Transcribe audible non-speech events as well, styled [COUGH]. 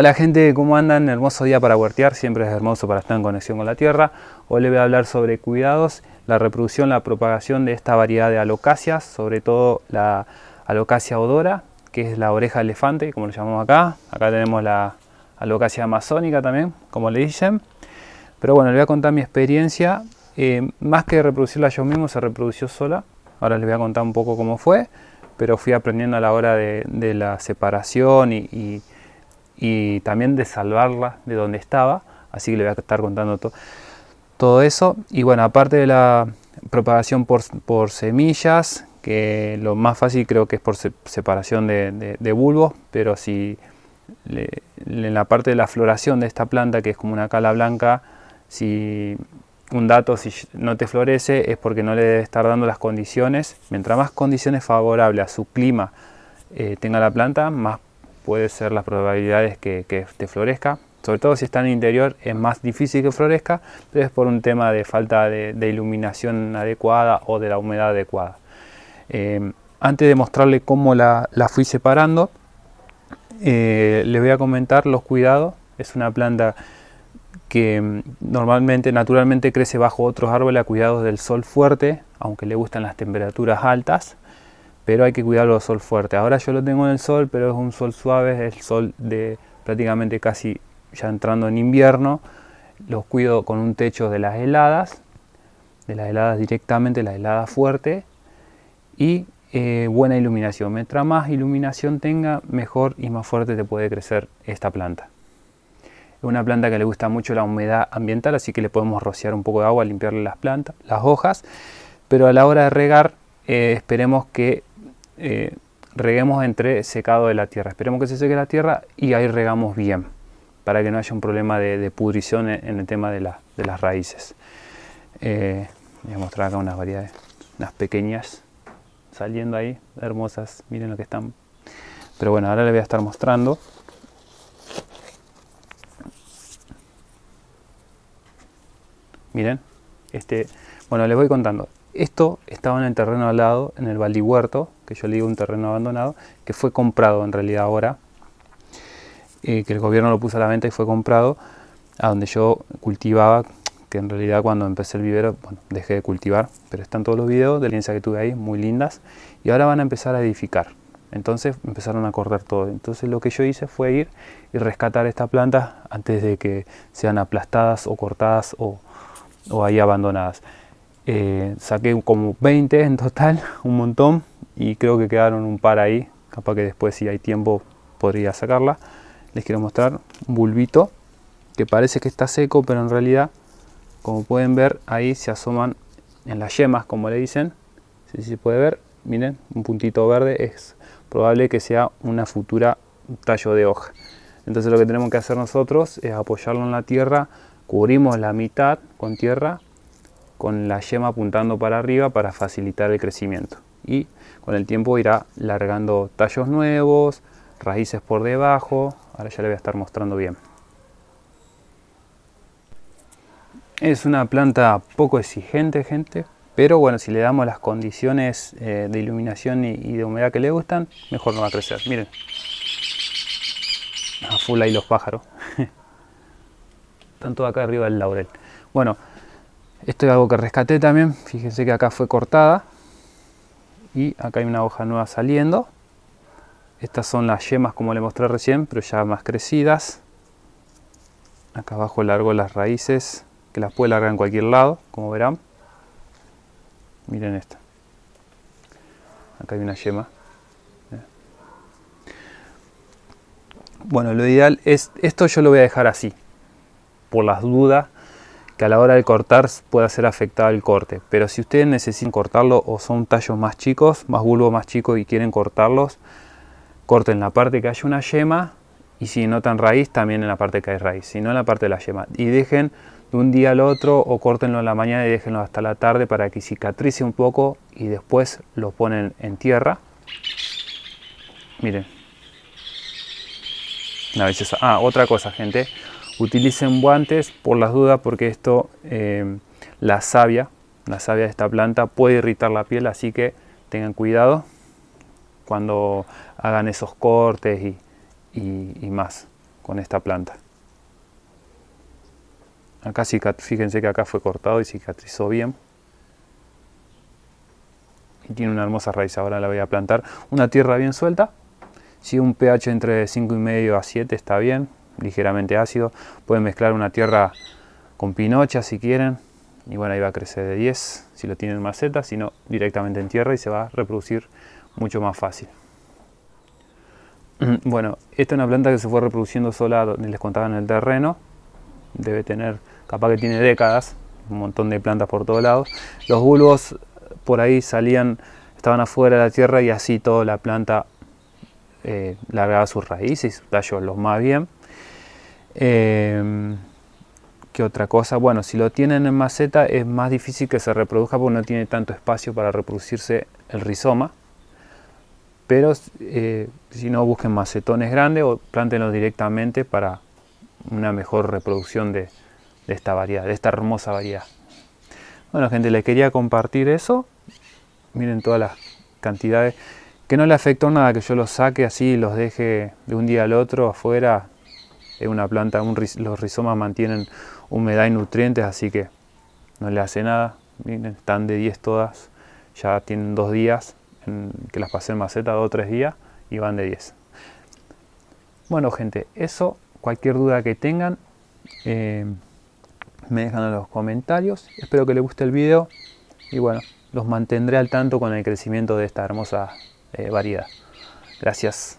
Hola gente, ¿cómo andan? Hermoso día para huertear, siempre es hermoso para estar en conexión con la tierra. Hoy les voy a hablar sobre cuidados, la reproducción, la propagación de esta variedad de alocacias, sobre todo la alocacia odora, que es la oreja elefante, como lo llamamos acá. Acá tenemos la alocacia amazónica también, como le dicen. Pero bueno, les voy a contar mi experiencia. Eh, más que reproducirla yo mismo, se reprodució sola. Ahora les voy a contar un poco cómo fue, pero fui aprendiendo a la hora de, la separación y y también de salvarla de donde estaba. Así que le voy a estar contando todo eso. Y bueno, aparte de la propagación por, semillas, que lo más fácil creo que es por separación de, bulbos, pero si en la parte de la floración de esta planta, que es como una cala blanca, si un dato si no te florece es porque no le debe estar dando las condiciones. Mientras más condiciones favorables a su clima eh, tenga la planta, más puede ser las probabilidades que, te florezca. Sobre todo si está en el interior es más difícil que florezca, pero es por un tema de falta de, iluminación adecuada o de la humedad adecuada. Eh, antes de mostrarle cómo la, fui separando, eh, le les voy a comentar los cuidados. Es una planta que mm, normalmente, naturalmente crece bajo otros árboles a cuidados del sol fuerte, aunque le gustan las temperaturas altas pero hay que cuidarlo del sol fuerte. Ahora yo lo tengo en el sol, pero es un sol suave, es el sol de prácticamente casi ya entrando en invierno. Los cuido con un techo de las heladas, de las heladas directamente, las heladas fuerte, y eh, buena iluminación. Mientras más iluminación tenga, mejor y más fuerte te puede crecer esta planta. Es una planta que le gusta mucho la humedad ambiental, así que le podemos rociar un poco de agua, limpiarle las plantas, las hojas, pero a la hora de regar eh, esperemos que eh, reguemos entre secado de la tierra. Esperemos que se seque la tierra y ahí regamos bien, para que no haya un problema de, pudrición en el tema de, las raíces. Eh, voy a mostrar acá unas variedades, unas pequeñas saliendo ahí, hermosas, miren lo que están. Pero bueno, ahora les voy a estar mostrando. Miren, este, bueno, les voy contando. Esto estaba en el terreno al lado, en el huerto que yo le digo un terreno abandonado, que fue comprado en realidad ahora, eh, que el gobierno lo puso a la venta y fue comprado, a donde yo cultivaba, que en realidad cuando empecé el vivero, dejé de cultivar, pero están todos los videos de la que tuve ahí, muy lindas, y ahora van a empezar a edificar. Entonces empezaron a cortar todo. Entonces lo que yo hice fue ir y rescatar estas plantas antes de que sean aplastadas o cortadas o, o ahí abandonadas. Eh, saqué como 20 en total, [LAUGHS] un montón, y creo que quedaron un par ahí. Capaz que después, si hay tiempo, podría sacarla. Les quiero mostrar un bulbito que parece que está seco, pero en realidad, como pueden ver, ahí se asoman en las yemas, como le dicen. Si se puede ver, miren, un puntito verde es probable que sea una futura tallo de hoja. Entonces lo que tenemos que hacer nosotros es apoyarlo en la tierra, cubrimos la mitad con tierra con la yema apuntando para arriba para facilitar el crecimiento. Y con el tiempo irá largando tallos nuevos, raíces por debajo. Ahora ya le voy a estar mostrando bien. Es una planta poco exigente, gente. Pero bueno, si le damos las condiciones eh, de iluminación y, de humedad que le gustan, mejor no va a crecer. Miren. A full ahí los pájaros. [LAUGHS] Están todos acá arriba del laurel. Bueno, esto es algo que rescaté también, fíjense que acá fue cortada y acá hay una hoja nueva saliendo. Estas son las yemas como le mostré recién, pero ya más crecidas. Acá abajo largo las raíces, que las puede largar en cualquier lado, como verán. Miren esta. Acá hay una yema. Bueno, lo ideal es, esto yo lo voy a dejar así, por las dudas que a la hora de cortar pueda ser afectado el corte. Pero si ustedes necesitan cortarlo o son tallos más chicos, más bulbo más chico y quieren cortarlos, corten la parte que haya una yema y si notan raíz, también en la parte que hay raíz, si no en la parte de la yema. Y dejen de un día al otro o córtenlo en la mañana y déjenlo hasta la tarde para que cicatrice un poco y después lo ponen en tierra. Miren. Ah, otra cosa, gente utilicen guantes por las dudas porque esto, eh, la savia, la savia de esta planta puede irritar la piel, así que tengan cuidado cuando hagan esos cortes y, más con esta planta. Acá fíjense que acá fue cortado y cicatrizó bien. Y tiene una hermosa raíz, ahora la voy a plantar. Una tierra bien suelta. Si un pH entre 5,5 a 7 está bien, ligeramente ácido. Pueden mezclar una tierra con pinocha si quieren. Y bueno, ahí va a crecer de 10 si lo tienen en maceta, si no directamente en tierra y se va a reproducir mucho más fácil. [CLEARS THROAT] Bueno, esta es una planta que se fue reproduciendo sola, donde les contaba en el terreno. Debe tener, capaz que tiene décadas, un montón de plantas por todos lados. Los bulbos por ahí salían, estaban afuera de la tierra y así toda la planta eh, largaba sus raíces tallos los más bien. Eh, ¿Qué otra cosa? Bueno, si lo tienen en maceta es más difícil que se reproduzca porque no tiene tanto espacio para reproducirse el rizoma. Pero eh, si no, busquen macetones grandes o plántenlos directamente para una mejor reproducción de, de esta variedad, de esta hermosa variedad. Bueno, gente, les quería compartir eso. Miren todas las cantidades. Que no le afectó nada que yo los saque así y los deje de un día al otro afuera es una planta, los rizomas mantienen humedad y nutrientes, así que no le hace nada. están de 10 todas, ya tienen dos días que las pasé en maceta, dos o tres días, y van de 10. Bueno gente, eso, cualquier duda que tengan, eh, me dejan en los comentarios. Espero que les guste el video y bueno, los mantendré al tanto con el crecimiento de esta hermosa eh, variedad. Gracias.